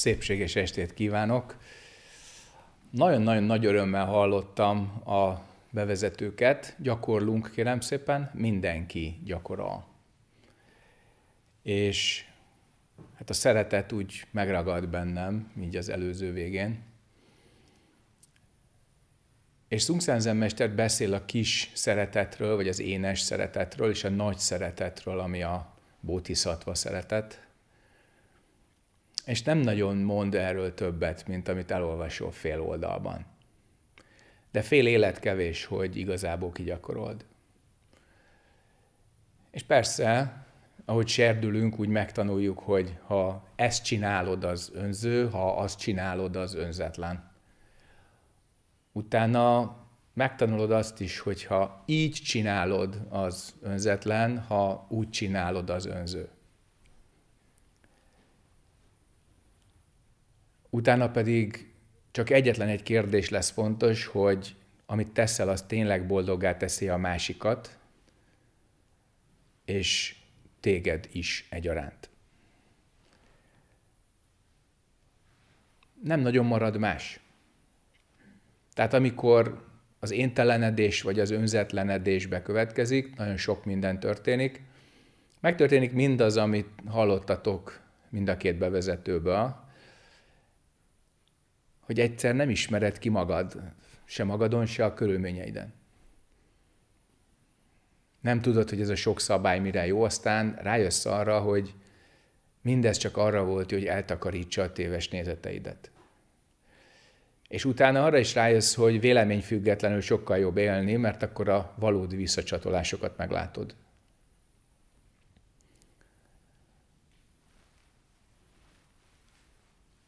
szépséges estét kívánok. Nagyon-nagyon nagy örömmel hallottam a bevezetőket. Gyakorlunk, kérem szépen, mindenki gyakorol. És hát a szeretet úgy megragad bennem, így az előző végén. És Szungszenzen mester beszél a kis szeretetről, vagy az énes szeretetről, és a nagy szeretetről, ami a bótiszatva szeretet és nem nagyon mond erről többet, mint amit elolvasol fél oldalban. De fél élet kevés, hogy igazából kigyakorold. És persze, ahogy serdülünk, úgy megtanuljuk, hogy ha ezt csinálod, az önző, ha azt csinálod, az önzetlen. Utána megtanulod azt is, hogy ha így csinálod, az önzetlen, ha úgy csinálod, az önző. Utána pedig csak egyetlen egy kérdés lesz fontos, hogy amit teszel, az tényleg boldoggá teszi a másikat, és téged is egyaránt. Nem nagyon marad más. Tehát amikor az éntelenedés vagy az önzetlenedés bekövetkezik, nagyon sok minden történik. Megtörténik mindaz, amit hallottatok mind a két bevezetőből, hogy egyszer nem ismered ki magad, se magadon, se a körülményeiden. Nem tudod, hogy ez a sok szabály mire jó, aztán rájössz arra, hogy mindez csak arra volt, hogy eltakarítsa a téves nézeteidet. És utána arra is rájössz, hogy véleményfüggetlenül sokkal jobb élni, mert akkor a valódi visszacsatolásokat meglátod.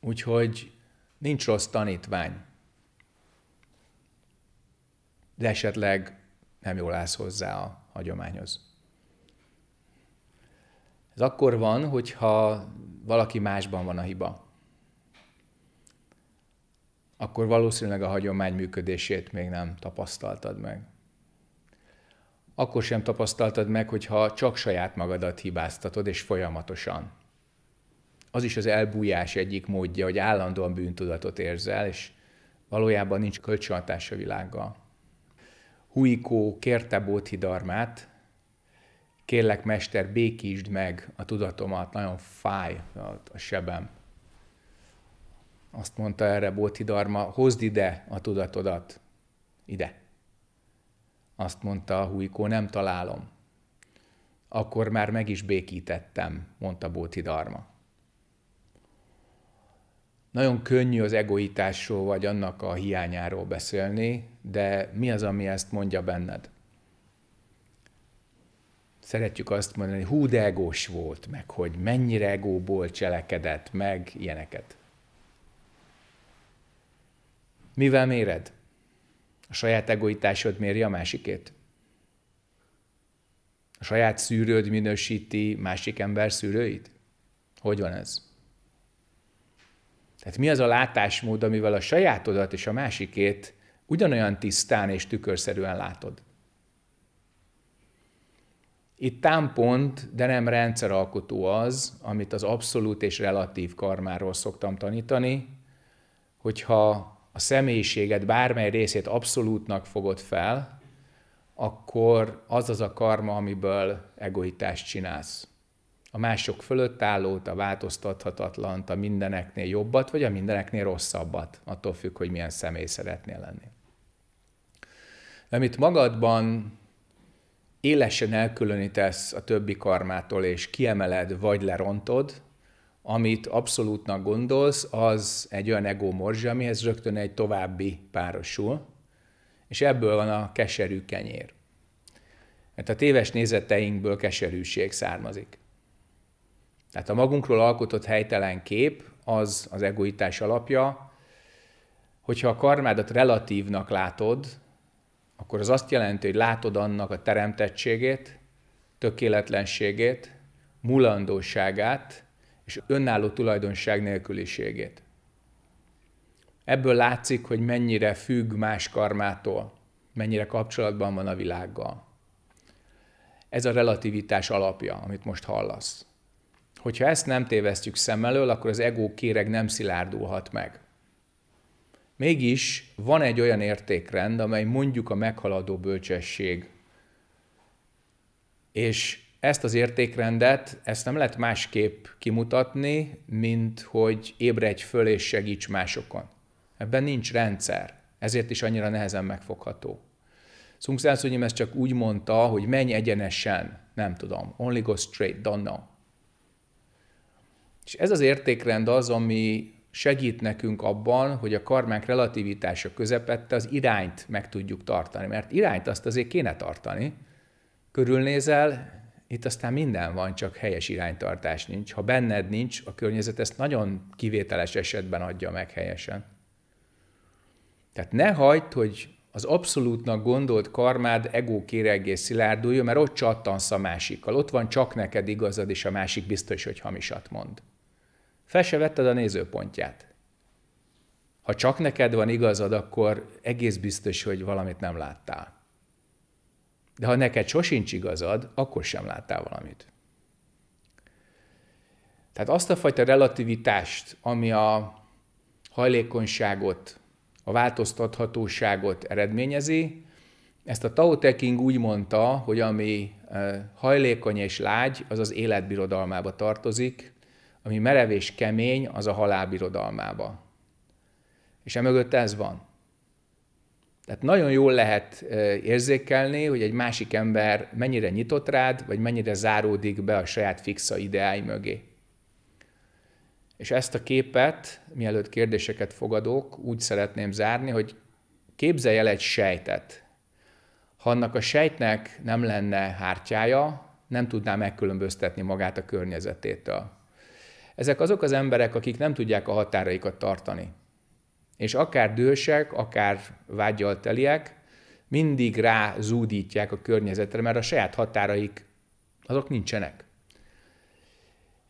Úgyhogy Nincs rossz tanítvány. De esetleg nem jól állsz hozzá a hagyományhoz. Ez akkor van, hogyha valaki másban van a hiba. Akkor valószínűleg a hagyomány működését még nem tapasztaltad meg. Akkor sem tapasztaltad meg, hogyha csak saját magadat hibáztatod, és folyamatosan az is az elbújás egyik módja, hogy állandóan bűntudatot érzel, és valójában nincs kölcsönhatás a világgal. Huikó kérte Bódhidarmát, kérlek mester, békítsd meg a tudatomat, nagyon fáj a, a sebem. Azt mondta erre Bódhidarma, hozd ide a tudatodat, ide. Azt mondta a Huikó, nem találom. Akkor már meg is békítettem, mondta Bódhidarma. Nagyon könnyű az egoitásról vagy annak a hiányáról beszélni, de mi az, ami ezt mondja benned? Szeretjük azt mondani, hogy hú, de egós volt, meg hogy mennyire egóból cselekedett, meg ilyeneket. Mivel méred? A saját egoitásod méri a másikét? A saját szűrőd minősíti másik ember szűrőit? Hogy van ez? Tehát mi az a látásmód, amivel a sajátodat és a másikét ugyanolyan tisztán és tükörszerűen látod? Itt támpont, de nem rendszeralkotó az, amit az abszolút és relatív karmáról szoktam tanítani, hogyha a személyiséget bármely részét abszolútnak fogod fel, akkor az az a karma, amiből egoitást csinálsz a mások fölött állót, a változtathatatlant, a mindeneknél jobbat, vagy a mindeneknél rosszabbat, attól függ, hogy milyen személy szeretnél lenni. Amit magadban élesen elkülönítesz a többi karmától, és kiemeled, vagy lerontod, amit abszolútnak gondolsz, az egy olyan ego morzsa, amihez rögtön egy további párosul, és ebből van a keserű kenyér. Mert a téves nézeteinkből keserűség származik. Tehát a magunkról alkotott helytelen kép az az egoitás alapja, hogyha a karmádat relatívnak látod, akkor az azt jelenti, hogy látod annak a teremtettségét, tökéletlenségét, mulandóságát és önálló tulajdonság nélküliségét. Ebből látszik, hogy mennyire függ más karmától, mennyire kapcsolatban van a világgal. Ez a relativitás alapja, amit most hallasz. Hogyha ezt nem tévesztjük szem elől, akkor az ego kéreg nem szilárdulhat meg. Mégis van egy olyan értékrend, amely mondjuk a meghaladó bölcsesség. És ezt az értékrendet, ezt nem lehet másképp kimutatni, mint hogy ébredj föl és segíts másokon. Ebben nincs rendszer, ezért is annyira nehezen megfogható. Szungszánszonyim ezt csak úgy mondta, hogy menj egyenesen, nem tudom, only go straight, don't know. És ez az értékrend az, ami segít nekünk abban, hogy a karmánk relativitása közepette az irányt meg tudjuk tartani, mert irányt azt azért kéne tartani. Körülnézel, itt aztán minden van, csak helyes iránytartás nincs. Ha benned nincs, a környezet ezt nagyon kivételes esetben adja meg helyesen. Tehát ne hagyd, hogy az abszolútnak gondolt karmád egó kéregé szilárduljon, mert ott csattansz a másikkal. Ott van csak neked igazad, és a másik biztos, hogy hamisat mond. Fel se vetted a nézőpontját. Ha csak neked van igazad, akkor egész biztos, hogy valamit nem láttál. De ha neked sosincs igazad, akkor sem láttál valamit. Tehát azt a fajta relativitást, ami a hajlékonyságot, a változtathatóságot eredményezi, ezt a Tao Te Ching úgy mondta, hogy ami eh, hajlékony és lágy, az az életbirodalmába tartozik, ami merev és kemény, az a halálbirodalmába. És emögött ez van. Tehát nagyon jól lehet érzékelni, hogy egy másik ember mennyire nyitott rád, vagy mennyire záródik be a saját fixa ideái mögé. És ezt a képet, mielőtt kérdéseket fogadok, úgy szeretném zárni, hogy képzelj el egy sejtet. Ha annak a sejtnek nem lenne hártyája, nem tudná megkülönböztetni magát a környezetétől. Ezek azok az emberek, akik nem tudják a határaikat tartani. És akár dősek, akár vágyal teliek, mindig rá zúdítják a környezetre, mert a saját határaik azok nincsenek.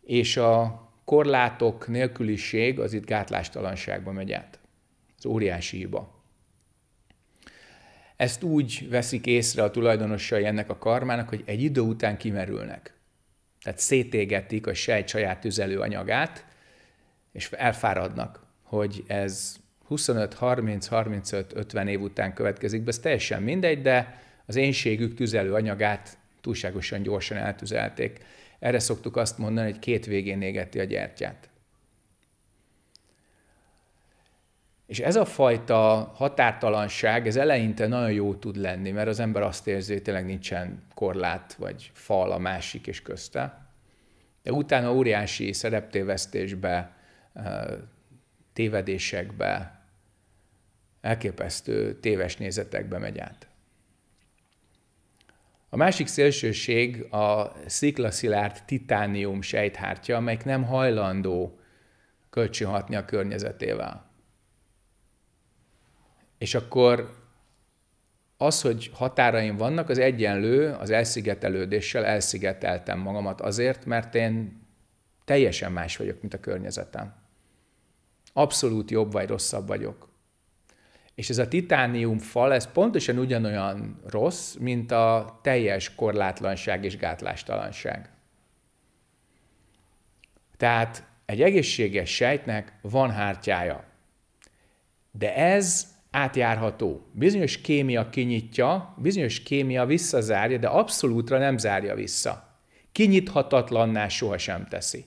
És a korlátok nélküliség az itt gátlástalanságba megy át. az óriási hiba. Ezt úgy veszik észre a tulajdonosai ennek a karmának, hogy egy idő után kimerülnek. Tehát szétégetik a sejt saját tüzelőanyagát, és elfáradnak, hogy ez 25, 30, 35, 50 év után következik be, ez teljesen mindegy, de az énségük tüzelőanyagát túlságosan gyorsan eltüzelték. Erre szoktuk azt mondani, hogy két végén égeti a gyertyát. És ez a fajta határtalanság, ez eleinte nagyon jó tud lenni, mert az ember azt érzi, hogy tényleg nincsen korlát vagy fal a másik és közte. De utána óriási szereptévesztésbe, eh, tévedésekbe, elképesztő téves nézetekbe megy át. A másik szélsőség a sziklaszilárd titánium sejthártya, amelyik nem hajlandó kölcsönhatni a környezetével. És akkor az, hogy határaim vannak, az egyenlő az elszigetelődéssel, elszigeteltem magamat azért, mert én teljesen más vagyok, mint a környezetem. Abszolút jobb vagy rosszabb vagyok. És ez a titánium fal, ez pontosan ugyanolyan rossz, mint a teljes korlátlanság és gátlástalanság. Tehát egy egészséges sejtnek van hártyája. De ez átjárható. Bizonyos kémia kinyitja, bizonyos kémia visszazárja, de abszolútra nem zárja vissza. Kinyithatatlanná sohasem teszi.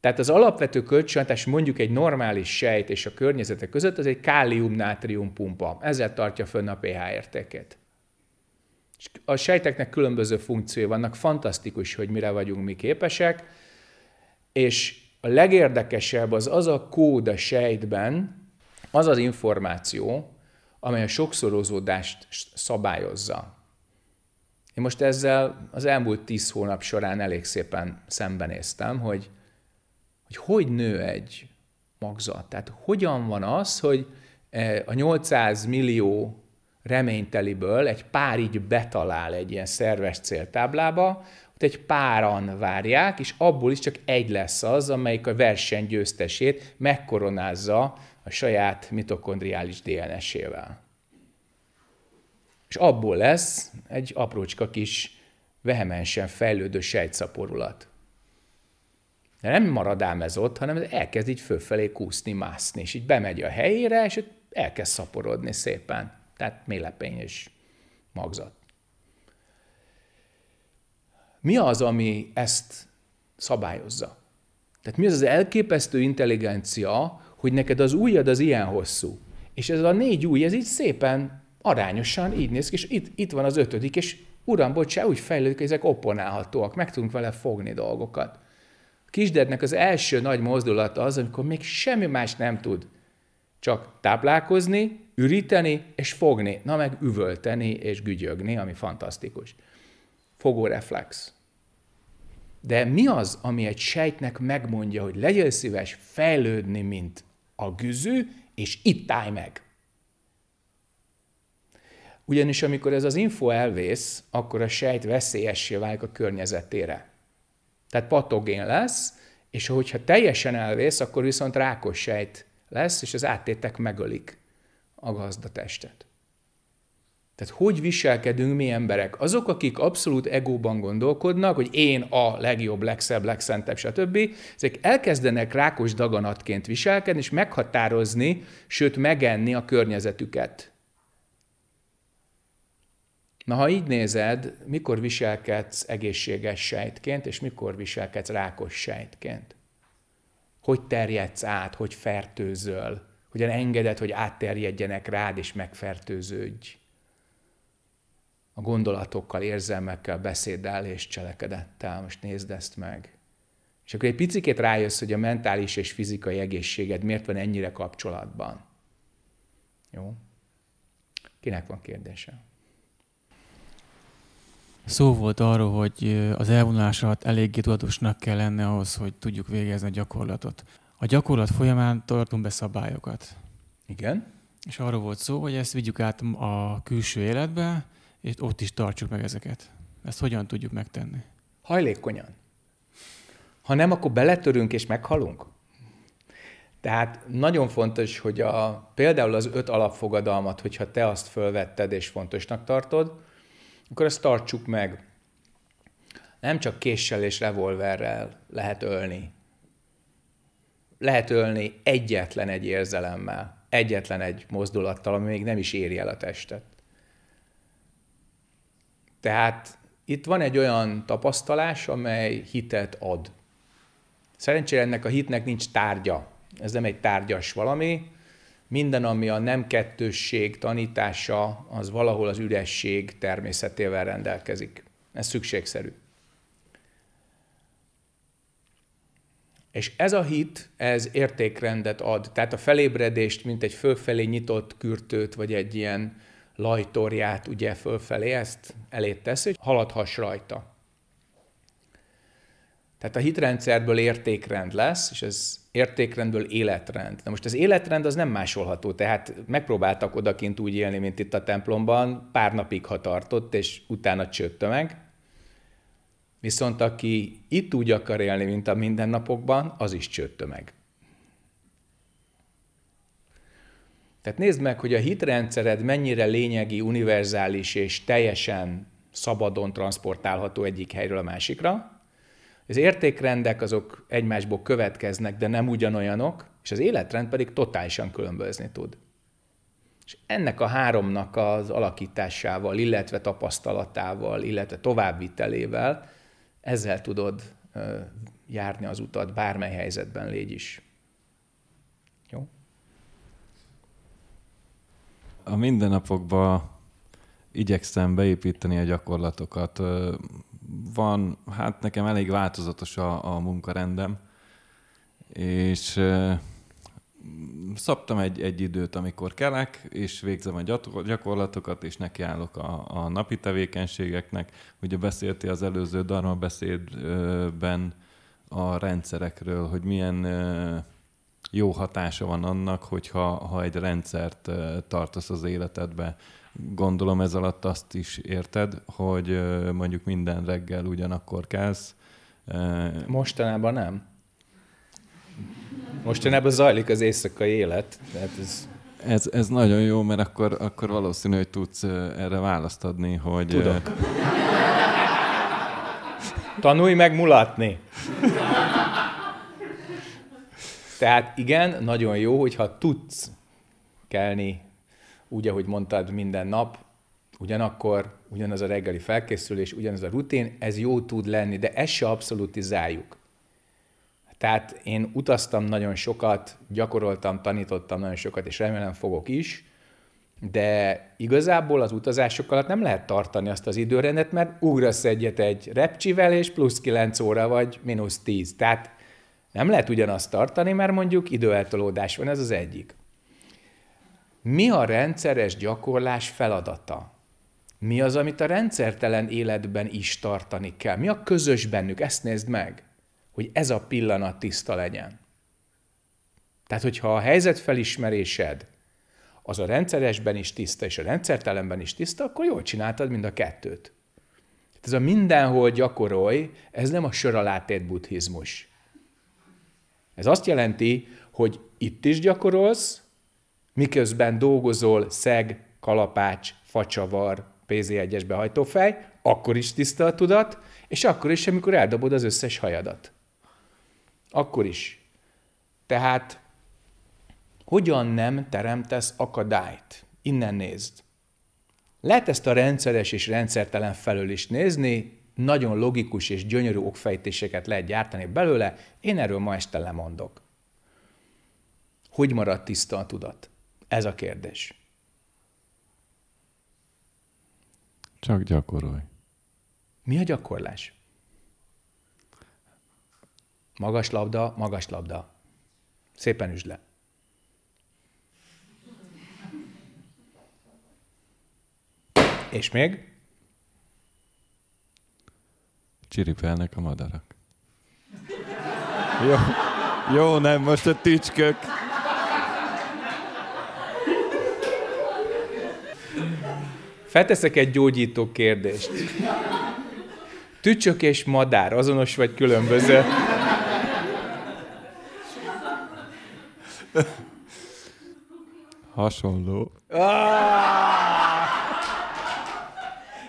Tehát az alapvető kölcsönhatás mondjuk egy normális sejt és a környezete között az egy kálium-nátrium pumpa. Ezzel tartja fönn a pH értékét. A sejteknek különböző funkciói vannak, fantasztikus, hogy mire vagyunk mi képesek, és a legérdekesebb az az a kód a sejtben, az az információ, amely a sokszorozódást szabályozza. Én most ezzel az elmúlt tíz hónap során elég szépen szembenéztem, hogy hogy, hogy nő egy magzat. Tehát hogyan van az, hogy e, a 800 millió reményteliből egy pár így betalál egy ilyen szerves céltáblába, ott egy páran várják, és abból is csak egy lesz az, amelyik a verseny győztesét megkoronázza a saját mitokondriális DNS-ével. És abból lesz egy aprócska kis vehemensen fejlődő sejtszaporulat. De nem marad ám ez ott, hanem ez elkezd így fölfelé kúszni, mászni, és így bemegy a helyére, és elkezd szaporodni szépen. Tehát mélepény és magzat. Mi az, ami ezt szabályozza? Tehát mi az az elképesztő intelligencia, hogy neked az ujjad az ilyen hosszú. És ez a négy új, ez így szépen arányosan így néz ki, és itt, itt van az ötödik, és uram, bocsá, úgy fejlődik, hogy ezek opponálhatóak, meg tudunk vele fogni dolgokat. A kisdednek az első nagy mozdulata az, amikor még semmi más nem tud, csak táplálkozni, üríteni és fogni, na meg üvölteni és gügyögni, ami fantasztikus. Fogóreflex. De mi az, ami egy sejtnek megmondja, hogy legyél szíves fejlődni, mint a güzű, és itt állj meg. Ugyanis amikor ez az info elvész, akkor a sejt veszélyessé válik a környezetére. Tehát patogén lesz, és hogyha teljesen elvész, akkor viszont rákos sejt lesz, és az áttétek megölik a gazdatestet. Tehát hogy viselkedünk mi emberek? Azok, akik abszolút egóban gondolkodnak, hogy én a legjobb, legszebb, legszentebb, stb., ezek elkezdenek rákos daganatként viselkedni, és meghatározni, sőt megenni a környezetüket. Na, ha így nézed, mikor viselkedsz egészséges sejtként, és mikor viselkedsz rákos sejtként? Hogy terjedsz át, hogy fertőzöl, hogyan engeded, hogy átterjedjenek rád, és megfertőződj? a gondolatokkal, érzelmekkel, beszéddel és cselekedettel. Most nézd ezt meg. És akkor egy picikét rájössz, hogy a mentális és fizikai egészséged miért van ennyire kapcsolatban. Jó? Kinek van kérdése? Szó volt arról, hogy az elvonulás alatt eléggé tudatosnak kell lenni ahhoz, hogy tudjuk végezni a gyakorlatot. A gyakorlat folyamán tartunk be szabályokat. Igen. És arról volt szó, hogy ezt vigyük át a külső életbe, és ott is tartsuk meg ezeket. Ezt hogyan tudjuk megtenni? Hajlékonyan. Ha nem, akkor beletörünk és meghalunk. Tehát nagyon fontos, hogy a, például az öt alapfogadalmat, hogyha te azt fölvetted és fontosnak tartod, akkor ezt tartsuk meg. Nem csak késsel és revolverrel lehet ölni. Lehet ölni egyetlen egy érzelemmel, egyetlen egy mozdulattal, ami még nem is éri el a testet. Tehát itt van egy olyan tapasztalás, amely hitet ad. Szerencsére ennek a hitnek nincs tárgya. Ez nem egy tárgyas valami. Minden, ami a nem kettősség tanítása, az valahol az üresség természetével rendelkezik. Ez szükségszerű. És ez a hit, ez értékrendet ad. Tehát a felébredést, mint egy fölfelé nyitott kürtőt, vagy egy ilyen lajtorját ugye fölfelé, ezt elét tesz, hogy haladhass rajta. Tehát a hitrendszerből értékrend lesz, és ez értékrendből életrend. Na most az életrend az nem másolható, tehát megpróbáltak odakint úgy élni, mint itt a templomban, pár napig ha tartott, és utána csődte meg. Viszont aki itt úgy akar élni, mint a mindennapokban, az is csődte meg. Tehát nézd meg, hogy a hitrendszered mennyire lényegi, univerzális és teljesen szabadon transportálható egyik helyről a másikra. Az értékrendek azok egymásból következnek, de nem ugyanolyanok, és az életrend pedig totálisan különbözni tud. És ennek a háromnak az alakításával, illetve tapasztalatával, illetve továbbvitelével ezzel tudod járni az utat, bármely helyzetben légy is. a mindennapokba igyekszem beépíteni a gyakorlatokat. Van, hát nekem elég változatos a, a munkarendem, és szabtam egy, egy időt, amikor kelek, és végzem a gyakorlatokat, és nekiállok a, a napi tevékenységeknek. Ugye beszélti az előző darma beszédben a rendszerekről, hogy milyen jó hatása van annak, hogyha ha egy rendszert tartasz az életedbe. Gondolom ez alatt azt is érted, hogy mondjuk minden reggel ugyanakkor kelsz. Mostanában nem. Mostanában zajlik az éjszakai élet. Tehát ez... Ez, ez nagyon jó, mert akkor, akkor valószínű, hogy tudsz erre választ adni, hogy... Tudok. Tanulj meg mulatni! Tehát igen, nagyon jó, hogyha tudsz kelni úgy, ahogy mondtad, minden nap, ugyanakkor, ugyanaz a reggeli felkészülés, ugyanaz a rutin, ez jó tud lenni, de ezt se abszolutizáljuk. Tehát én utaztam nagyon sokat, gyakoroltam, tanítottam nagyon sokat, és remélem fogok is, de igazából az utazások alatt nem lehet tartani azt az időrendet, mert ugrasz egyet egy repcsivel, és plusz 9 óra vagy mínusz 10. Tehát nem lehet ugyanazt tartani, mert mondjuk időeltolódás van, ez az egyik. Mi a rendszeres gyakorlás feladata? Mi az, amit a rendszertelen életben is tartani kell? Mi a közös bennük? Ezt nézd meg, hogy ez a pillanat tiszta legyen. Tehát, hogyha a helyzet felismerésed az a rendszeresben is tiszta, és a rendszertelenben is tiszta, akkor jól csináltad mind a kettőt. Tehát ez a mindenhol gyakorolj, ez nem a sör alá buddhizmus. Ez azt jelenti, hogy itt is gyakorolsz, miközben dolgozol szeg, kalapács, facsavar, PZ1-es behajtófej, akkor is tiszta a tudat, és akkor is, amikor eldobod az összes hajadat. Akkor is. Tehát hogyan nem teremtesz akadályt? Innen nézd. Lehet ezt a rendszeres és rendszertelen felől is nézni, nagyon logikus és gyönyörű okfejtéseket lehet gyártani belőle, én erről ma este lemondok. Hogy marad tiszta a tudat? Ez a kérdés. Csak gyakorolj. Mi a gyakorlás? Magas labda, magas labda. Szépen üsd le. És még? Csiripelnek a madarak. Jó, jó nem, most a tücskök. Felteszek egy gyógyító kérdést. Tücsök és madár, azonos vagy különböző? Hasonló. Ah!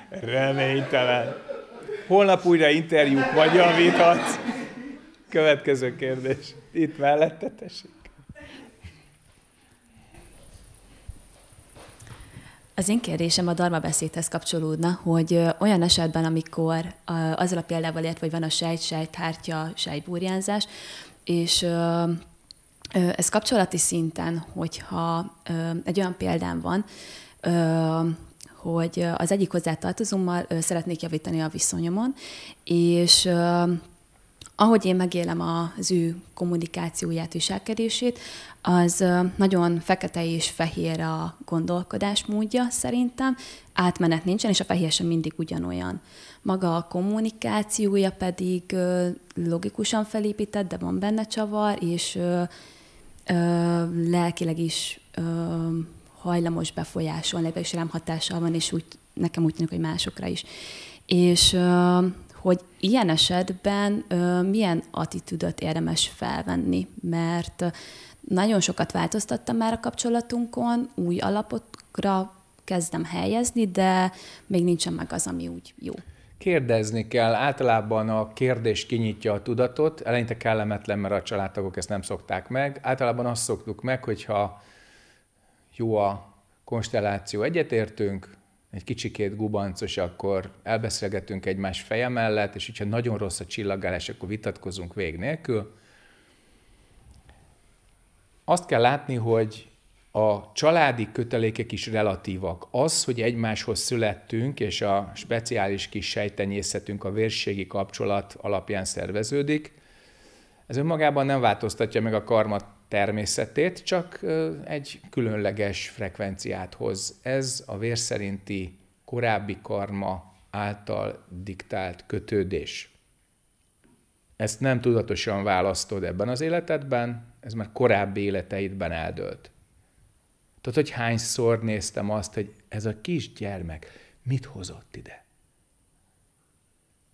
Reménytelen holnap újra interjúk vagy javíthatsz. Következő kérdés. Itt mellette tessék. Az én kérdésem a darma beszédhez kapcsolódna, hogy olyan esetben, amikor azzal a példával ért, hogy van a sejt, sejthártya, sejtbúrjánzás, és ez kapcsolati szinten, hogyha egy olyan példám van, hogy az egyik hozzátartozómmal szeretnék javítani a viszonyomon, és ahogy én megélem az ő kommunikációját, viselkedését, az nagyon fekete és fehér a gondolkodás módja szerintem, átmenet nincsen, és a fehér sem mindig ugyanolyan. Maga a kommunikációja pedig logikusan felépített, de van benne csavar, és lelkileg is hajlamos befolyásolni, és rám hatással van, és úgy, nekem úgy tűnik, hogy másokra is. És hogy ilyen esetben milyen attitűdöt érdemes felvenni, mert nagyon sokat változtattam már a kapcsolatunkon, új alapokra kezdem helyezni, de még nincsen meg az, ami úgy jó. Kérdezni kell, általában a kérdés kinyitja a tudatot, eleinte kellemetlen, mert a családtagok ezt nem szokták meg. Általában azt szoktuk meg, hogyha jó a konstelláció, egyetértünk, egy kicsikét gubancos, akkor elbeszélgetünk egymás feje mellett, és hogyha nagyon rossz a csillagálás, akkor vitatkozunk vég nélkül. Azt kell látni, hogy a családi kötelékek is relatívak. Az, hogy egymáshoz születtünk, és a speciális kis sejtenyészetünk a vérségi kapcsolat alapján szerveződik, ez önmagában nem változtatja meg a karma természetét, csak egy különleges frekvenciát hoz. Ez a vér szerinti korábbi karma által diktált kötődés. Ezt nem tudatosan választod ebben az életedben, ez már korábbi életeidben eldölt. Tudod, hogy hányszor néztem azt, hogy ez a kis gyermek mit hozott ide?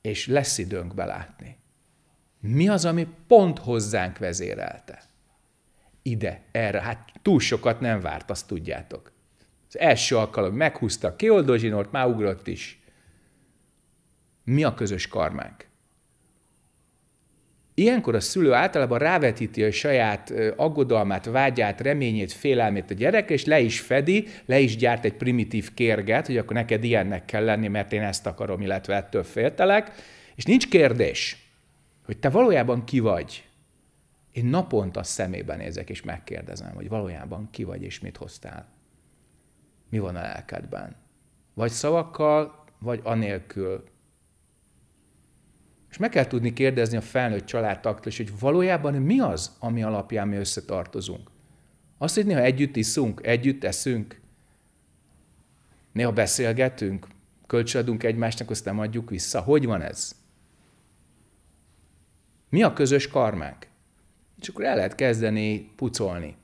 És lesz időnk belátni. Mi az, ami pont hozzánk vezérelte? ide, erre. Hát túl sokat nem várt, azt tudjátok. Az első alkalom meghúzta a kioldózsinort, már ugrott is. Mi a közös karmánk? Ilyenkor a szülő általában rávetíti a saját aggodalmát, vágyát, reményét, félelmét a gyerek és le is fedi, le is gyárt egy primitív kérget, hogy akkor neked ilyennek kell lenni, mert én ezt akarom, illetve ettől féltelek. És nincs kérdés, hogy te valójában ki vagy. Én naponta szemébe nézek és megkérdezem, hogy valójában ki vagy és mit hoztál. Mi van a lelkedben? Vagy szavakkal, vagy anélkül. És meg kell tudni kérdezni a felnőtt családtaktól is, hogy valójában mi az, ami alapján mi összetartozunk. Azt, hogy néha együtt iszunk, együtt eszünk, néha beszélgetünk, kölcsönadunk egymásnak, aztán adjuk vissza. Hogy van ez? Mi a közös karmánk? és akkor el lehet kezdeni pucolni.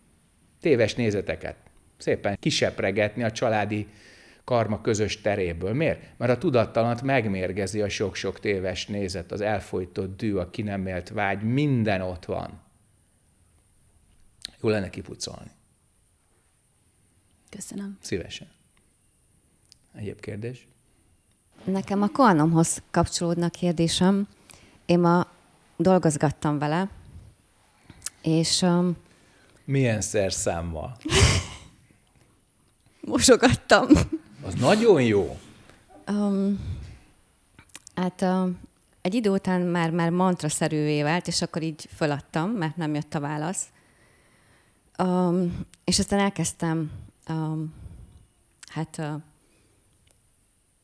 Téves nézeteket. Szépen kisepregetni a családi karma közös teréből. Miért? Mert a tudattalant megmérgezi a sok-sok téves nézet, az elfolytott dű, a ki nem élt vágy, minden ott van. Jó lenne kipucolni. Köszönöm. Szívesen. Egyéb kérdés? Nekem a koanomhoz kapcsolódna kérdésem. Én ma dolgozgattam vele, és... Um, Milyen szerszámmal? Mosogattam. Az nagyon jó. Um, hát um, egy idő után már, már mantraszerűvé vált, és akkor így föladtam, mert nem jött a válasz. Um, és aztán elkezdtem, um, hát uh,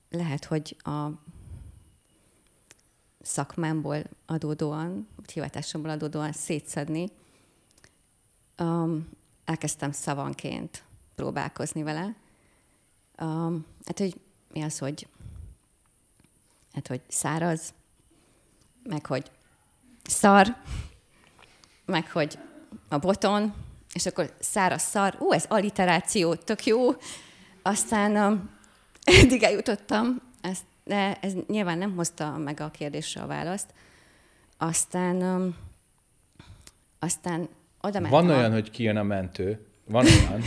lehet, hogy a szakmámból adódóan, hivatásomból adódóan szétszedni um, elkezdtem szavanként próbálkozni vele. Um, hát, hogy mi az, hogy hát, hogy száraz, meg hogy szar, meg hogy a boton, és akkor száraz szar, ú, ez aliteráció, tök jó. Aztán um, eddig eljutottam, ezt, de ez nyilván nem hozta meg a kérdésre a választ. Aztán, um, aztán oda mentem. Van olyan, hogy kijön a mentő, van olyan,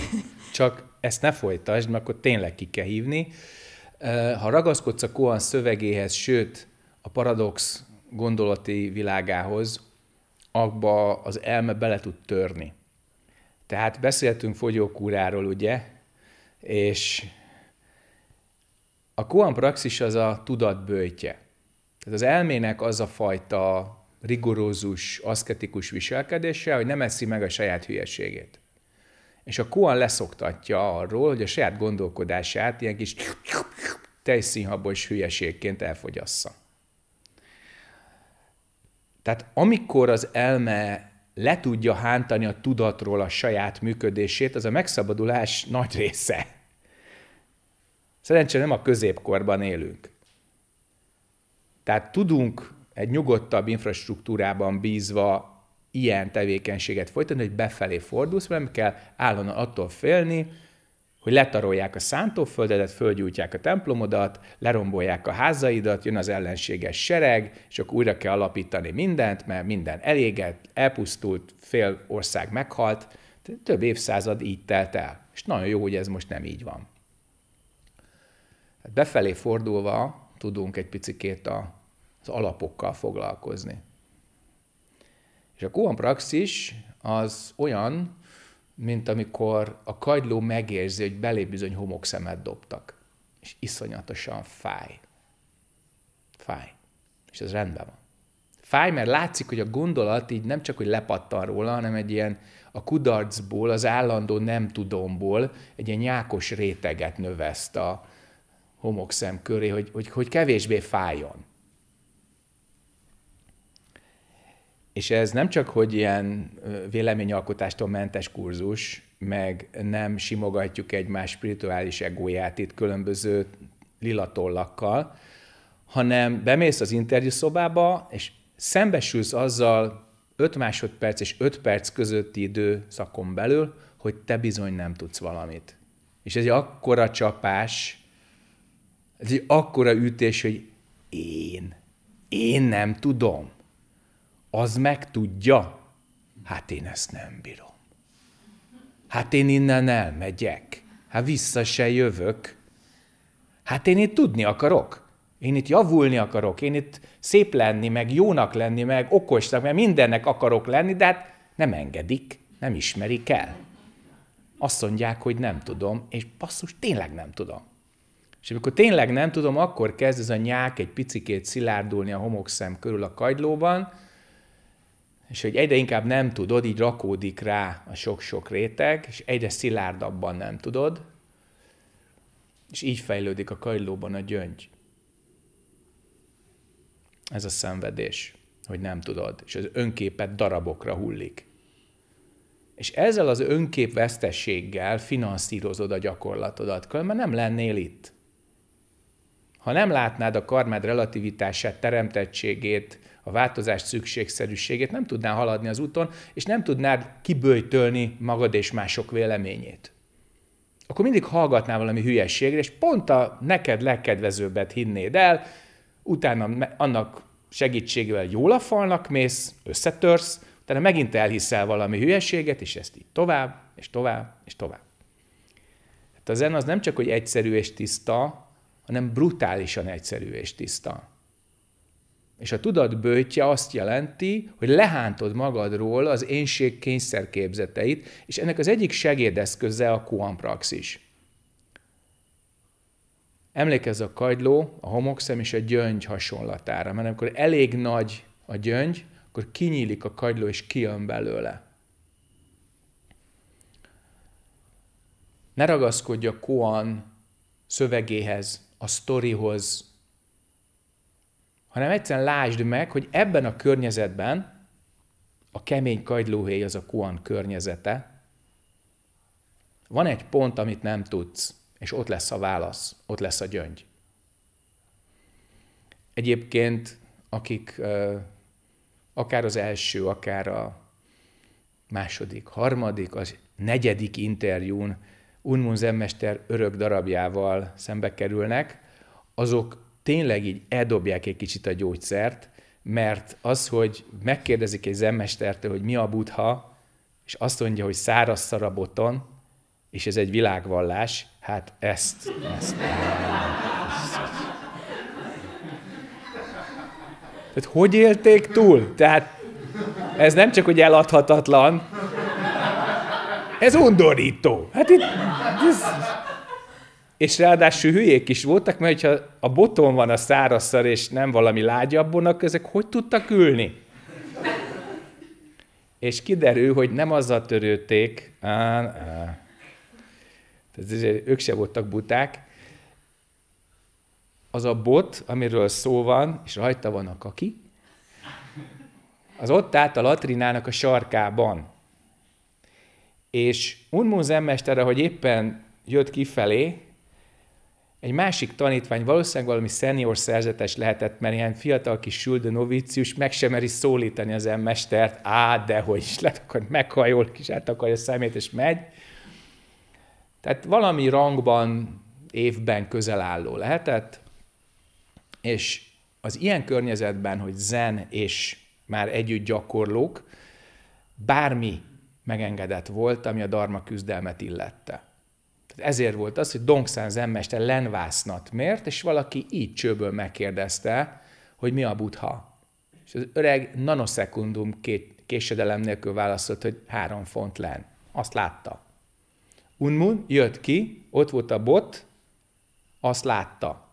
csak ezt ne folytasd, mert akkor tényleg ki kell hívni. Ha ragaszkodsz a Kohan szövegéhez, sőt, a paradox gondolati világához, abba az elme bele tud törni. Tehát beszéltünk fogyókúráról, ugye, és a Kohan praxis az a tudatbőjtje. Tehát az elmének az a fajta rigorózus, aszketikus viselkedéssel, hogy nem eszi meg a saját hülyeségét. És a koan leszoktatja arról, hogy a saját gondolkodását ilyen kis tejszínhabos hülyeségként elfogyassza. Tehát amikor az elme le tudja hántani a tudatról a saját működését, az a megszabadulás nagy része. Szerencsére nem a középkorban élünk. Tehát tudunk egy nyugodtabb infrastruktúrában bízva ilyen tevékenységet folytatni, hogy befelé fordulsz, mert nem kell állandóan attól félni, hogy letarolják a szántóföldedet, fölgyújtják a templomodat, lerombolják a házaidat, jön az ellenséges sereg, és akkor újra kell alapítani mindent, mert minden elégett, elpusztult, fél ország meghalt. Több évszázad így telt el. És nagyon jó, hogy ez most nem így van. Hát befelé fordulva tudunk egy picit a az alapokkal foglalkozni. És a Kuan praxis az olyan, mint amikor a kagyló megérzi, hogy belé bizony homokszemet dobtak, és iszonyatosan fáj. Fáj. És ez rendben van. Fáj, mert látszik, hogy a gondolat így nem csak, hogy lepattan róla, hanem egy ilyen a kudarcból, az állandó nem tudomból egy ilyen nyákos réteget növeszt a homokszem köré, hogy, hogy, hogy kevésbé fájjon. És ez nem csak, hogy ilyen véleményalkotástól mentes kurzus, meg nem simogatjuk egymás spirituális egóját itt különböző lila tollakkal, hanem bemész az interjúszobába, és szembesülsz azzal 5 másodperc és 5 perc közötti időszakon belül, hogy te bizony nem tudsz valamit. És ez egy akkora csapás, ez egy akkora ütés, hogy én, én nem tudom az meg tudja, hát én ezt nem bírom. Hát én innen elmegyek. Hát vissza se jövök. Hát én itt tudni akarok. Én itt javulni akarok, én itt szép lenni, meg jónak lenni, meg okosnak, mert mindennek akarok lenni, de hát nem engedik, nem ismerik el. Azt mondják, hogy nem tudom, és basszus, tényleg nem tudom. És amikor tényleg nem tudom, akkor kezd ez a nyák egy picikét szilárdulni a homokszem körül a kagylóban, és hogy egyre inkább nem tudod, így rakódik rá a sok-sok réteg, és egyre szilárdabban nem tudod, és így fejlődik a kajlóban a gyöngy. Ez a szenvedés, hogy nem tudod, és az önképet darabokra hullik. És ezzel az önkép vesztességgel finanszírozod a gyakorlatodat, különben nem lennél itt. Ha nem látnád a karmád relativitását, teremtettségét, a változás szükségszerűségét, nem tudnál haladni az úton, és nem tudnád kiböjtölni magad és mások véleményét. Akkor mindig hallgatnál valami hülyességre, és pont a neked legkedvezőbbet hinnéd el, utána annak segítségével jól a falnak mész, összetörsz, utána megint elhiszel valami hülyeséget, és ezt így tovább, és tovább, és tovább. Hát a zen az nem csak, hogy egyszerű és tiszta, hanem brutálisan egyszerű és tiszta. És a tudat bőtje azt jelenti, hogy lehántod magadról az énség kényszerképzeteit, és ennek az egyik segédeszköze a kuanpraxis. Emlékezz a kagyló, a homokszem és a gyöngy hasonlatára, mert amikor elég nagy a gyöngy, akkor kinyílik a kagyló és kijön belőle. Ne ragaszkodj a koan szövegéhez, a sztorihoz, hanem egyszerűen lásd meg, hogy ebben a környezetben, a kemény kagylóhéj az a kuan környezete, van egy pont, amit nem tudsz, és ott lesz a válasz, ott lesz a gyöngy. Egyébként, akik akár az első, akár a második, harmadik, az negyedik interjún Unmun Zemmester örök darabjával szembe kerülnek, azok tényleg így eldobják egy kicsit a gyógyszert, mert az, hogy megkérdezik egy zenmestertől, hogy mi a buddha, és azt mondja, hogy száraz szaraboton, és ez egy világvallás, hát ezt, ezt. Tehát hogy élték túl? Tehát ez nem csak, hogy eladhatatlan, ez undorító. Hát itt, ez, és ráadásul hülyék is voltak, mert ha a boton van a szárazszar, és nem valami lágyabbonak, ezek hogy tudtak ülni? És kiderül, hogy nem azzal törődték, á, á. ők se voltak buták, az a bot, amiről szó van, és rajta van a kaki, az ott állt a latrinának a sarkában. És Unmúz zemmester, hogy éppen jött kifelé, egy másik tanítvány valószínűleg valami szenior szerzetes lehetett, mert ilyen fiatal kis sülde novícius meg sem meri szólítani az mestert, á, de hogy is lehet, akkor meghajol, kis átakarja a szemét, és megy. Tehát valami rangban, évben közel álló lehetett, és az ilyen környezetben, hogy zen és már együtt gyakorlók, bármi megengedett volt, ami a darma küzdelmet illette. Ezért volt az, hogy Dongszán zenmester lenvásznat mért, és valaki így csőből megkérdezte, hogy mi a butha. És az öreg nanoszekundum két késedelem nélkül válaszolt, hogy három font len. Azt látta. Unmun jött ki, ott volt a bot, azt látta.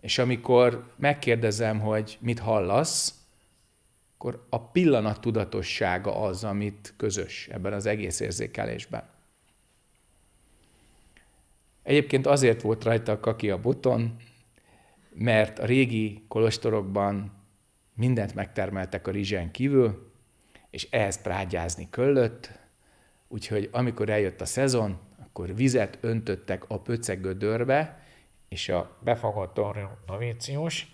És amikor megkérdezem, hogy mit hallasz, akkor a pillanat tudatossága az, amit közös ebben az egész érzékelésben. Egyébként azért volt rajta a kaki a boton, mert a régi kolostorokban mindent megtermeltek a rizsen kívül, és ehhez prágyázni köllött, úgyhogy amikor eljött a szezon, akkor vizet öntöttek a pöcegödörbe, és a befagadt novícius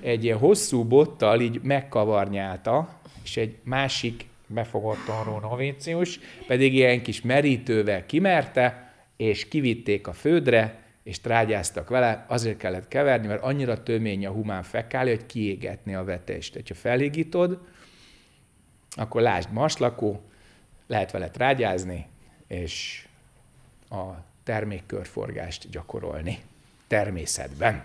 egy ilyen hosszú bottal így megkavarnyálta, és egy másik befogott arról novícius, pedig ilyen kis merítővel kimerte, és kivitték a földre, és trágyáztak vele, azért kellett keverni, mert annyira tömény a humán fekália, hogy kiégetni a vetést. Ha felhígítod, akkor lásd, maslakó, lehet vele trágyázni, és a termékkörforgást gyakorolni természetben.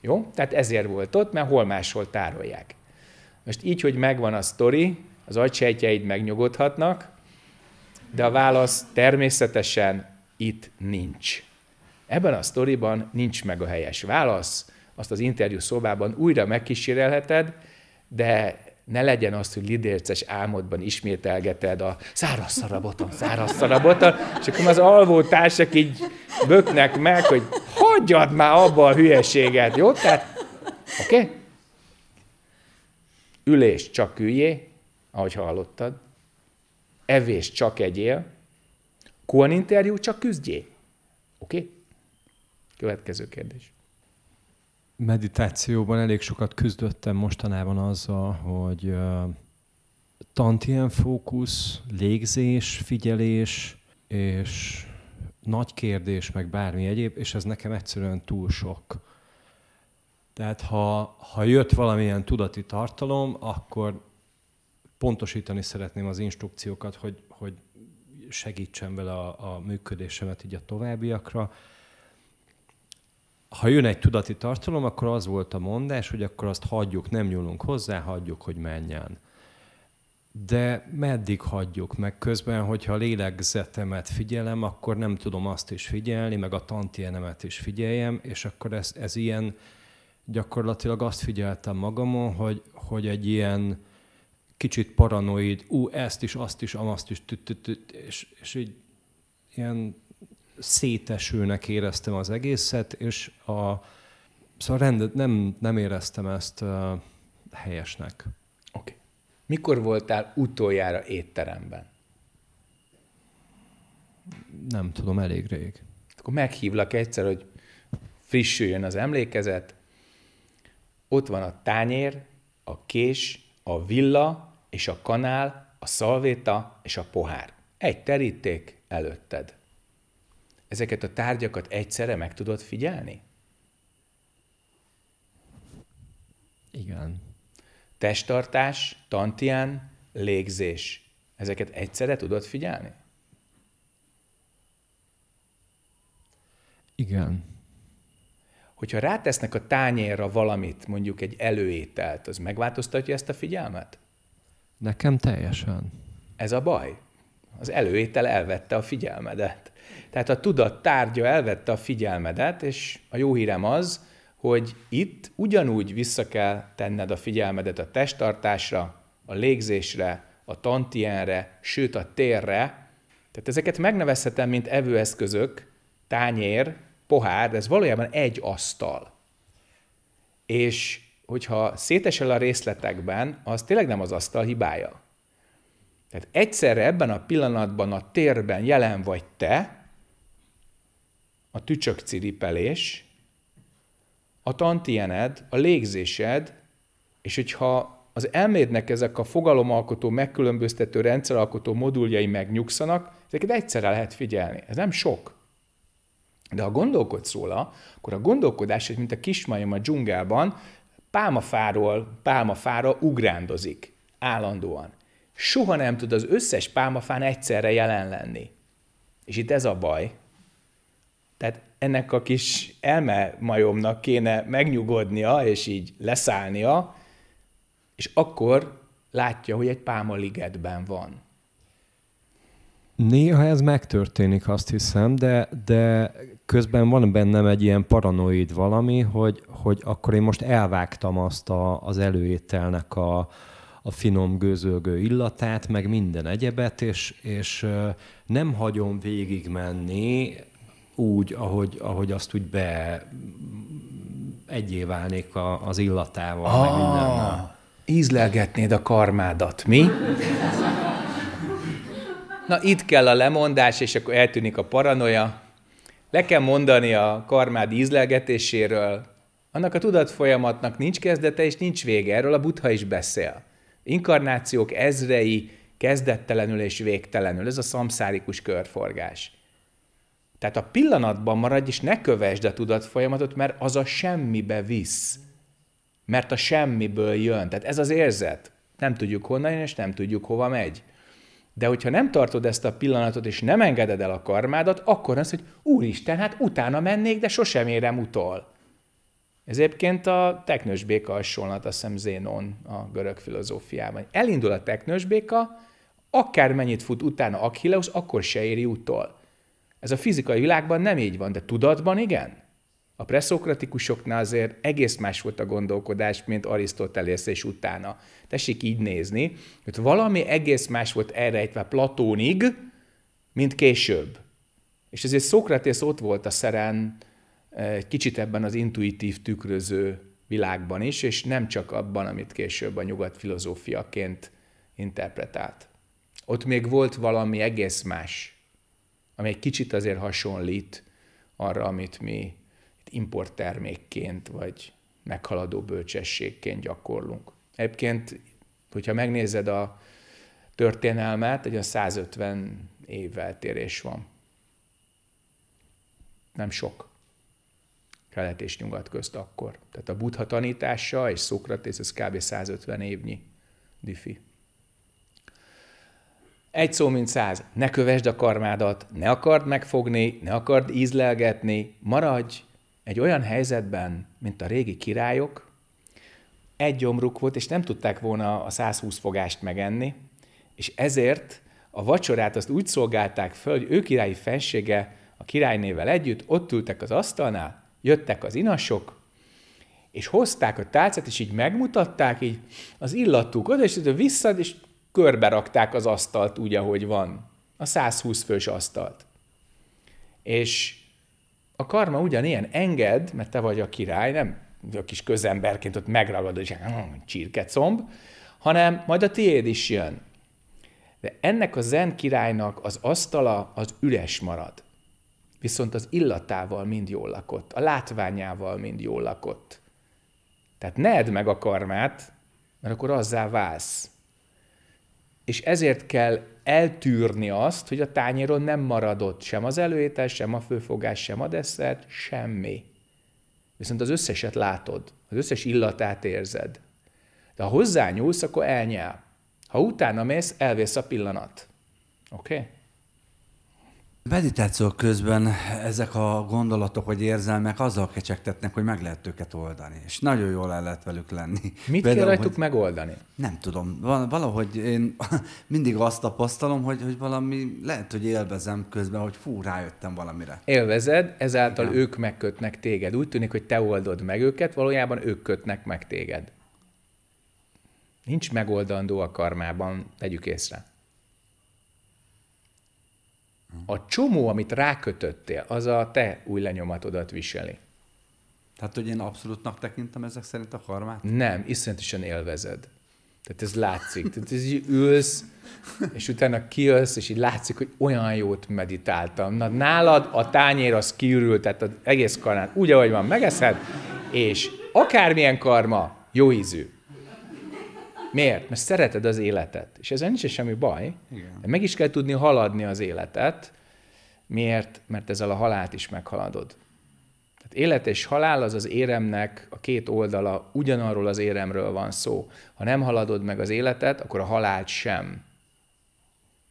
Jó? Tehát ezért volt ott, mert hol máshol tárolják. Most így, hogy megvan a sztori, az agysejtjeid megnyugodhatnak, de a válasz természetesen itt nincs. Ebben a sztoriban nincs meg a helyes válasz, azt az interjú szobában újra megkísérelheted, de ne legyen az, hogy lidérces álmodban ismételgeted a száraz szaraboton, száraz szaraboton, és akkor az alvó társak így böknek meg, hogy hagyjad már abba a hülyeséget, jó? Tehát, oké? Okay? Ülés csak üljé, ahogy hallottad, evés csak egyél, Cohen interjú, csak küzdjé. Oké? Okay? Következő kérdés. Meditációban elég sokat küzdöttem mostanában azzal, hogy uh, tantien fókusz, légzés, figyelés, és nagy kérdés, meg bármi egyéb, és ez nekem egyszerűen túl sok. Tehát ha, ha jött valamilyen tudati tartalom, akkor pontosítani szeretném az instrukciókat, hogy segítsen vele a, a működésemet így a továbbiakra. Ha jön egy tudati tartalom, akkor az volt a mondás, hogy akkor azt hagyjuk, nem nyúlunk hozzá, hagyjuk, hogy menjen. De meddig hagyjuk? Meg közben, hogyha a lélegzetemet figyelem, akkor nem tudom azt is figyelni, meg a tantienemet is figyeljem, és akkor ez, ez ilyen, gyakorlatilag azt figyeltem magamon, hogy, hogy egy ilyen kicsit paranoid, ú, ezt is, azt is, amazt is, és, és így ilyen szétesőnek éreztem az egészet, és a, szóval rendet, nem, nem éreztem ezt uh, helyesnek. Oké. Okay. Mikor voltál utoljára étteremben? Nem tudom, elég rég. Akkor meghívlak egyszer, hogy frissüljön az emlékezet. Ott van a tányér, a kés, a villa, és a kanál, a szalvéta és a pohár. Egy teríték előtted. Ezeket a tárgyakat egyszerre meg tudod figyelni? Igen. Testtartás, tantián, légzés. Ezeket egyszerre tudod figyelni? Igen. Hogyha rátesznek a tányérra valamit, mondjuk egy előételt, az megváltoztatja ezt a figyelmet? Nekem teljesen. Ez a baj. Az előétel elvette a figyelmedet. Tehát a tudat tárgya elvette a figyelmedet, és a jó hírem az, hogy itt ugyanúgy vissza kell tenned a figyelmedet a testtartásra, a légzésre, a tantienre, sőt a térre. Tehát ezeket megnevezhetem, mint evőeszközök, tányér, pohár, de ez valójában egy asztal. És hogyha szétesel a részletekben, az tényleg nem az asztal hibája. Tehát egyszerre ebben a pillanatban a térben jelen vagy te, a tücsök ciripelés, a tantiened, a légzésed, és hogyha az elmédnek ezek a fogalomalkotó, megkülönböztető, rendszeralkotó moduljai megnyugszanak, ezeket egyszerre lehet figyelni. Ez nem sok. De ha gondolkodsz róla, akkor a gondolkodás, mint a kismajom a dzsungelban, pálmafáról pálmafára ugrándozik állandóan. Soha nem tud az összes pálmafán egyszerre jelen lenni. És itt ez a baj. Tehát ennek a kis majomnak kéne megnyugodnia, és így leszállnia, és akkor látja, hogy egy pálmaligetben van. Néha ez megtörténik, azt hiszem, de, de közben van bennem egy ilyen paranoid valami, hogy, hogy akkor én most elvágtam azt a, az előételnek a, a finom gőzölgő illatát, meg minden egyebet, és, és nem hagyom végigmenni úgy, ahogy, ahogy azt úgy be egyé válnék a, az illatával, ah, meg mindennel. Ízlelgetnéd a karmádat, mi? na itt kell a lemondás, és akkor eltűnik a paranoia. Le kell mondani a karmád ízlelgetéséről. Annak a tudatfolyamatnak nincs kezdete és nincs vége, erről a buddha is beszél. Inkarnációk ezrei kezdettelenül és végtelenül, ez a szamszárikus körforgás. Tehát a pillanatban maradj, és ne kövesd a tudatfolyamatot, mert az a semmibe visz. Mert a semmiből jön. Tehát ez az érzet. Nem tudjuk honnan jön, és nem tudjuk hova megy. De hogyha nem tartod ezt a pillanatot, és nem engeded el a karmádat, akkor az, hogy úristen, hát utána mennék, de sosem érem utol. Ez egyébként a teknős béka hasonlat, azt hiszem Zénon a görög filozófiában. Elindul a teknős béka, akármennyit fut utána Achilleus, akkor se éri utol. Ez a fizikai világban nem így van, de tudatban igen. A preszokratikusoknál azért egész más volt a gondolkodás, mint Arisztotelész és utána. Tessék így nézni, hogy valami egész más volt elrejtve Platónig, mint később. És ezért Szokratész ott volt a szeren eh, egy kicsit ebben az intuitív tükröző világban is, és nem csak abban, amit később a nyugat filozófiaként interpretált. Ott még volt valami egész más, ami egy kicsit azért hasonlít arra, amit mi importtermékként vagy meghaladó bölcsességként gyakorlunk. Egyébként, hogyha megnézed a történelmet, egy a 150 évvel térés van. Nem sok. Kelet és nyugat közt akkor. Tehát a buddha tanítása és Szokratész, ez kb. 150 évnyi diffi. Egy szó, mint száz. Ne kövesd a karmádat, ne akard megfogni, ne akard ízlelgetni, maradj egy olyan helyzetben, mint a régi királyok, egy gyomruk volt, és nem tudták volna a 120 fogást megenni, és ezért a vacsorát azt úgy szolgálták föl, hogy ő királyi fensége a királynével együtt ott ültek az asztalnál, jöttek az inasok, és hozták a tálcát, és így megmutatták, így az illatuk oda, és vissza, és körbe rakták az asztalt úgy, ahogy van. A 120 fős asztalt. És a karma ugyanilyen, enged, mert te vagy a király, nem a kis közemberként ott megragadod, és hm, csirkecomb, hanem majd a tiéd is jön. De ennek a zen királynak az asztala az üres marad. Viszont az illatával mind jól lakott, a látványával mind jól lakott. Tehát ne edd meg a karmát, mert akkor azzá válsz. És ezért kell eltűrni azt, hogy a tányéron nem maradott sem az előétel, sem a főfogás, sem a desszert, semmi. Viszont az összeset látod, az összes illatát érzed. De ha hozzányúlsz, akkor elnyel. Ha utána mész, elvész a pillanat. Oké? Okay? Meditáció közben ezek a gondolatok vagy érzelmek azzal kecsegtetnek, hogy meg lehet őket oldani, és nagyon jól el lehet velük lenni. Mit Például, kell rajtuk hogy... megoldani? Nem tudom. Valahogy én mindig azt tapasztalom, hogy, hogy valami, lehet, hogy élvezem közben, hogy fú, rájöttem valamire. Élvezed, ezáltal Igen. ők megkötnek téged. Úgy tűnik, hogy te oldod meg őket, valójában ők kötnek meg téged. Nincs megoldandó a karmában, tegyük észre. A csomó, amit rákötöttél, az a te új lenyomatodat viseli. Tehát, hogy én abszolútnak tekintem ezek szerint a karmát? Nem, iszonyatosan élvezed. Tehát ez látszik. Tehát ez így ülsz, és utána kijössz, és így látszik, hogy olyan jót meditáltam. Na, nálad a tányér az kiürül, tehát az egész karnát úgy, ahogy van, megeszed, és akármilyen karma, jó ízű. Miért? Mert szereted az életet. És ezzel nincs semmi baj. Igen. De meg is kell tudni haladni az életet. Miért? Mert ezzel a halált is meghaladod. Tehát élet és halál az az éremnek a két oldala, ugyanarról az éremről van szó. Ha nem haladod meg az életet, akkor a halált sem.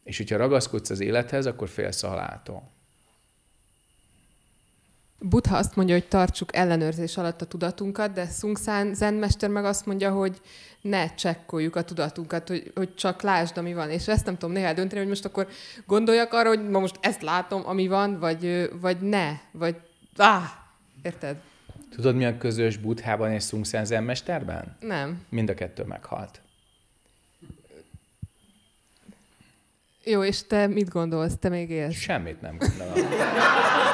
És hogyha ragaszkodsz az élethez, akkor félsz a haláltól. Buddha azt mondja, hogy tartsuk ellenőrzés alatt a tudatunkat, de Szungszán zenmester meg azt mondja, hogy ne csekkoljuk a tudatunkat, hogy, hogy csak lásd, ami van. És ezt nem tudom néha dönteni, hogy most akkor gondoljak arra, hogy ma most ezt látom, ami van, vagy, vagy ne, vagy áh, érted? Tudod, mi a közös Buddhában és Szungszán zenmesterben? Nem. Mind a kettő meghalt. Jó, és te mit gondolsz? Te még élsz? Semmit nem gondolom.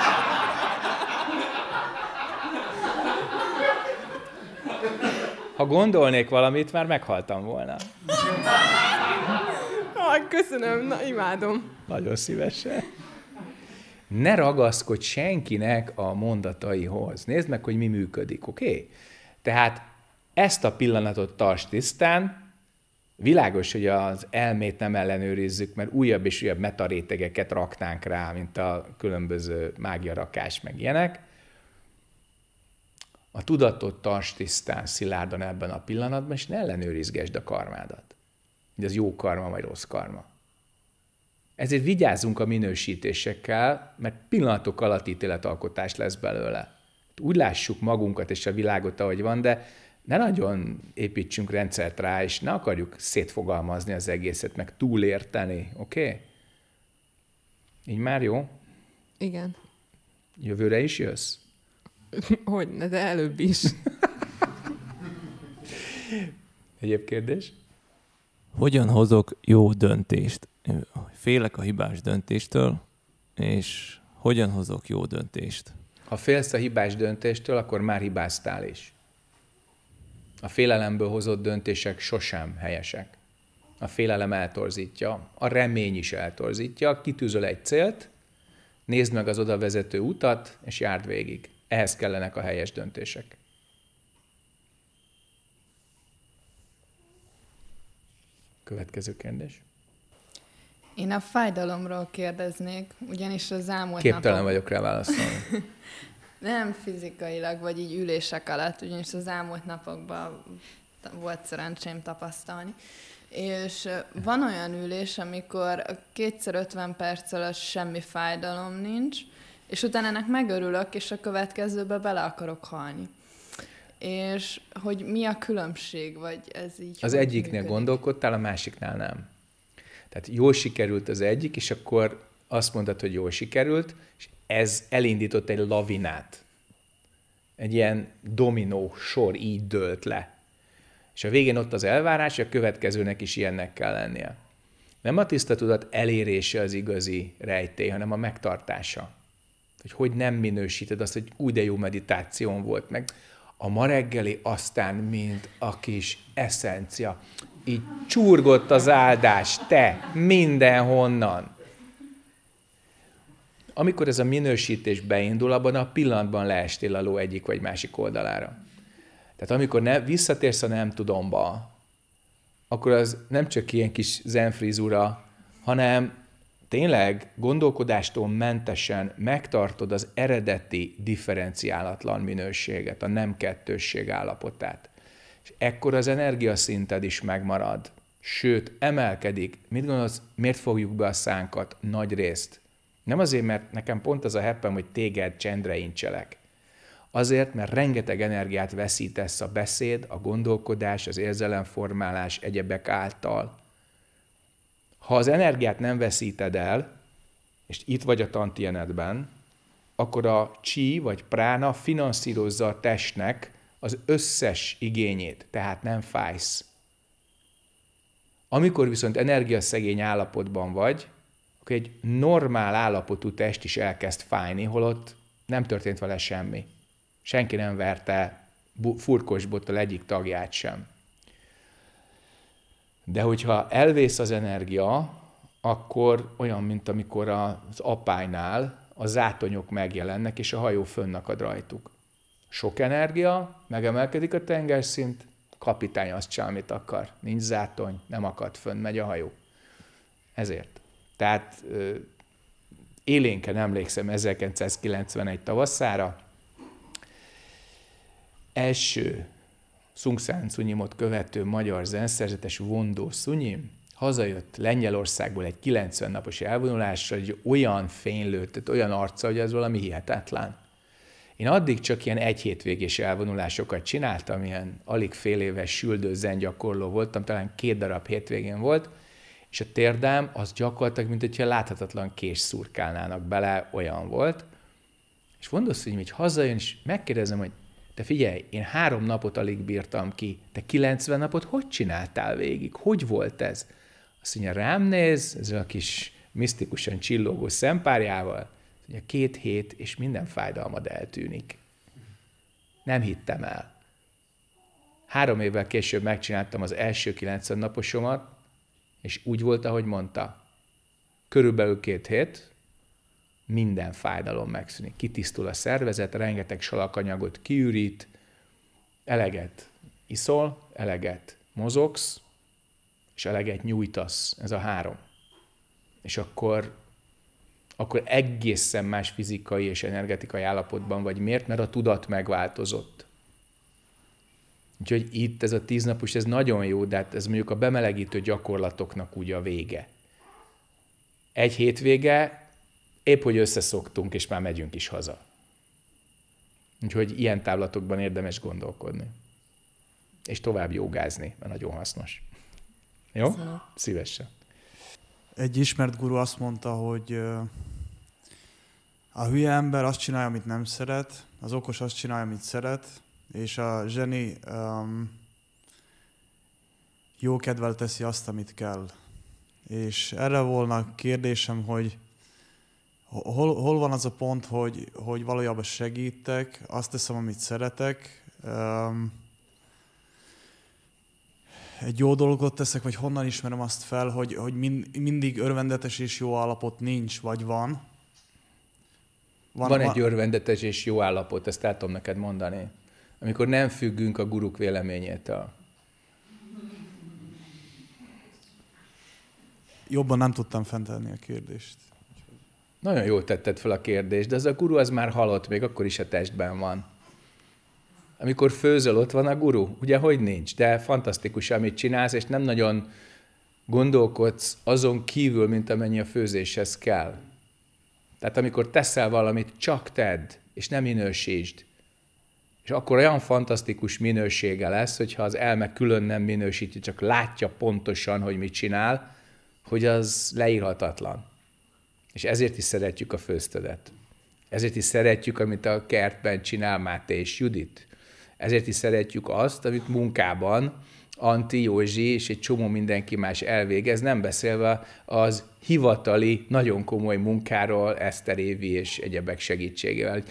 Ha gondolnék valamit, már meghaltam volna. Ah, köszönöm, na, imádom. Nagyon szívesen. Ne ragaszkodj senkinek a mondataihoz. Nézd meg, hogy mi működik, oké? Okay? Tehát ezt a pillanatot tarts tisztán, Világos, hogy az elmét nem ellenőrizzük, mert újabb és újabb metarétegeket raknánk rá, mint a különböző mágiarakás, meg ilyenek, a tudatot tarts tisztán, szilárdan ebben a pillanatban, és ne ellenőrizgesd a karmádat. Hogy az jó karma vagy rossz karma. Ezért vigyázzunk a minősítésekkel, mert pillanatok alatt ítéletalkotás lesz belőle. Hát úgy lássuk magunkat és a világot, ahogy van, de ne nagyon építsünk rendszert rá, és ne akarjuk szétfogalmazni az egészet, meg túlérteni, oké? Okay? Így már jó? Igen. Jövőre is jössz? Hogy ne, de előbb is. Egyéb kérdés? Hogyan hozok jó döntést? Félek a hibás döntéstől, és hogyan hozok jó döntést? Ha félsz a hibás döntéstől, akkor már hibáztál is. A félelemből hozott döntések sosem helyesek. A félelem eltorzítja, a remény is eltorzítja. Kitűzöl egy célt, nézd meg az oda vezető utat, és járd végig. Ehhez kellenek a helyes döntések. Következő kérdés. Én a fájdalomról kérdeznék, ugyanis az elmúlt Képtelen napok... vagyok rá válaszolni. Nem fizikailag, vagy így ülések alatt, ugyanis az elmúlt napokban volt szerencsém tapasztalni. És van olyan ülés, amikor 250 perc alatt semmi fájdalom nincs, és utána ennek megörülök, és a következőbe bele akarok halni. És hogy mi a különbség, vagy ez így... Az egyiknél működik? gondolkodtál, a másiknál nem. Tehát jól sikerült az egyik, és akkor azt mondtad, hogy jól sikerült, és ez elindított egy lavinát. Egy ilyen dominó sor így dőlt le. És a végén ott az elvárás, hogy a következőnek is ilyennek kell lennie. Nem a tiszta tudat elérése az igazi rejtély, hanem a megtartása hogy hogy nem minősíted azt, hogy úgy de jó meditáción volt meg. A ma reggeli aztán, mint a kis eszencia, így csurgott az áldás, te, mindenhonnan. Amikor ez a minősítés beindul, abban a pillanatban leestél a ló egyik vagy másik oldalára. Tehát amikor ne, visszatérsz a nem tudomba, akkor az nem csak ilyen kis zenfrizura, hanem tényleg gondolkodástól mentesen megtartod az eredeti differenciálatlan minőséget, a nem kettősség állapotát. És ekkor az energiaszinted is megmarad, sőt, emelkedik. Mit gondolsz, miért fogjuk be a szánkat nagy részt? Nem azért, mert nekem pont az a heppem, hogy téged csendre incselek. Azért, mert rengeteg energiát veszítesz a beszéd, a gondolkodás, az érzelemformálás egyebek által – ha az energiát nem veszíted el, és itt vagy a tantienedben, akkor a csí vagy prána finanszírozza a testnek az összes igényét, tehát nem fájsz. Amikor viszont energiaszegény állapotban vagy, akkor egy normál állapotú test is elkezd fájni, holott nem történt vele semmi. Senki nem verte furkosbottal egyik tagját sem. De hogyha elvész az energia, akkor olyan, mint amikor az apánynál a zátonyok megjelennek, és a hajó fönnakad rajtuk. Sok energia, megemelkedik a tengerszint, kapitány azt csinál, amit akar. Nincs zátony, nem akad fönn, megy a hajó. Ezért. Tehát élénken emlékszem 1991 tavaszára, eső, Szungszán Cunyimot követő magyar zenszerzetes Vondó Szunyim hazajött Lengyelországból egy 90 napos elvonulásra, egy olyan fénylőtt, olyan arca, hogy ez valami hihetetlen. Én addig csak ilyen egy hétvégés elvonulásokat csináltam, ilyen alig fél éves süldő gyakorló voltam, talán két darab hétvégén volt, és a térdám az gyakorlatilag, mint hogyha láthatatlan kés szurkálnának bele, olyan volt. És fontos, hogy így hazajön, és megkérdezem, hogy te figyelj, én három napot alig bírtam ki. Te 90 napot hogy csináltál végig? Hogy volt ez? Azt mondja, rám néz, ez a kis misztikusan csillogó szempárjával, azt mondja, két hét, és minden fájdalmad eltűnik. Nem hittem el. Három évvel később megcsináltam az első 90 naposomat, és úgy volt, ahogy mondta. Körülbelül két hét, minden fájdalom megszűnik. Kitisztul a szervezet, rengeteg salakanyagot kiürít, eleget iszol, eleget mozogsz, és eleget nyújtasz. Ez a három. És akkor, akkor egészen más fizikai és energetikai állapotban vagy. Miért? Mert a tudat megváltozott. Úgyhogy itt ez a tíznapos, ez nagyon jó, de hát ez mondjuk a bemelegítő gyakorlatoknak úgy a vége. Egy hétvége épp hogy összeszoktunk, és már megyünk is haza. Úgyhogy ilyen távlatokban érdemes gondolkodni. És tovább jogázni, mert nagyon hasznos. Jó? Szóval. Szívesen. Egy ismert guru azt mondta, hogy a hülye ember azt csinálja, amit nem szeret, az okos azt csinálja, amit szeret, és a zseni um, jó kedvel teszi azt, amit kell. És erre volna kérdésem, hogy hol, hol van az a pont, hogy, hogy valójában segítek, azt teszem, amit szeretek, um, egy jó dolgot teszek, vagy honnan ismerem azt fel, hogy, hogy mind, mindig örvendetes és jó állapot nincs, vagy van. Van, van egy örvendetes és jó állapot, ezt el tudom neked mondani. Amikor nem függünk a guruk véleményétől. Jobban nem tudtam fentelni a kérdést. Nagyon jól tetted fel a kérdést, de az a guru az már halott, még akkor is a testben van. Amikor főzöl, ott van a guru. Ugye, hogy nincs? De fantasztikus, amit csinálsz, és nem nagyon gondolkodsz azon kívül, mint amennyi a főzéshez kell. Tehát amikor teszel valamit, csak tedd, és nem minősítsd. És akkor olyan fantasztikus minősége lesz, hogyha az elme külön nem minősíti, csak látja pontosan, hogy mit csinál, hogy az leírhatatlan. És ezért is szeretjük a főztödet. Ezért is szeretjük, amit a kertben csinál Máté és Judit. Ezért is szeretjük azt, amit munkában Anti, Józsi és egy csomó mindenki más elvégez, nem beszélve az hivatali, nagyon komoly munkáról, Eszter Évi és egyebek segítségével.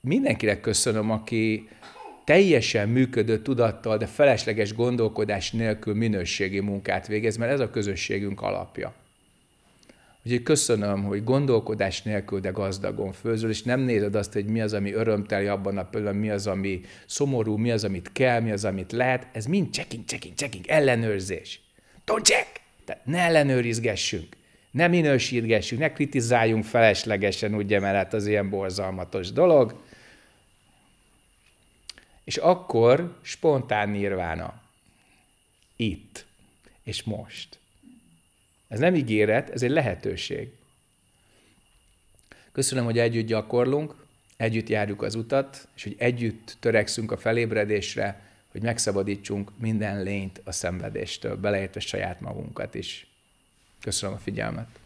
Mindenkinek köszönöm, aki teljesen működő tudattal, de felesleges gondolkodás nélkül minőségi munkát végez, mert ez a közösségünk alapja. Úgyhogy köszönöm, hogy gondolkodás nélkül, de gazdagon főzöl, és nem nézed azt, hogy mi az, ami örömteli abban a pillanatban, mi az, ami szomorú, mi az, amit kell, mi az, amit lehet. Ez mind checking, checking, checking, ellenőrzés. Don't check! Tehát ne ellenőrizgessünk, ne minősítgessünk, ne kritizáljunk feleslegesen, ugye, mert hát az ilyen borzalmatos dolog. És akkor spontán nirvána. Itt és most. Ez nem ígéret, ez egy lehetőség. Köszönöm, hogy együtt gyakorlunk, együtt járjuk az utat, és hogy együtt törekszünk a felébredésre, hogy megszabadítsunk minden lényt a szenvedéstől, beleértve saját magunkat is. Köszönöm a figyelmet!